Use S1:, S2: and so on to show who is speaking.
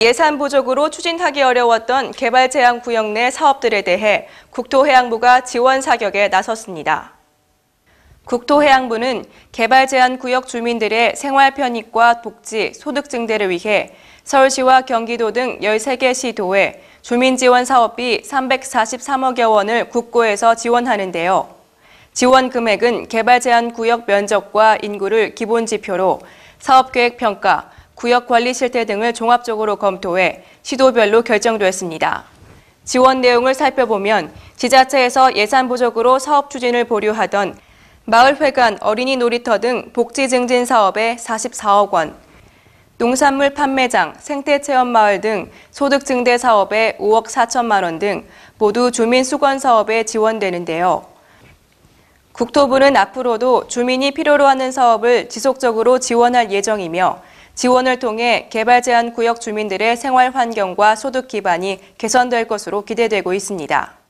S1: 예산 부족으로 추진하기 어려웠던 개발 제한 구역 내 사업들에 대해 국토해양부가 지원 사격에 나섰습니다. 국토해양부는 개발 제한 구역 주민들의 생활 편익과 복지, 소득 증대를 위해 서울시와 경기도 등 13개 시도에 주민 지원 사업비 343억여 원을 국고에서 지원하는데요. 지원 금액은 개발 제한 구역 면적과 인구를 기본 지표로 사업계획 평가, 구역 관리 실태 등을 종합적으로 검토해 시도별로 결정되었습니다. 지원 내용을 살펴보면 지자체에서 예산 부족으로 사업 추진을 보류하던 마을회관, 어린이 놀이터 등 복지 증진 사업에 44억 원, 농산물 판매장, 생태체험마을 등 소득 증대 사업에 5억 4천만 원 등 모두 주민 수건 사업에 지원되는데요. 국토부는 앞으로도 주민이 필요로 하는 사업을 지속적으로 지원할 예정이며 지원을 통해 개발 제한 구역 주민들의 생활 환경과 소득 기반이 개선될 것으로 기대되고 있습니다.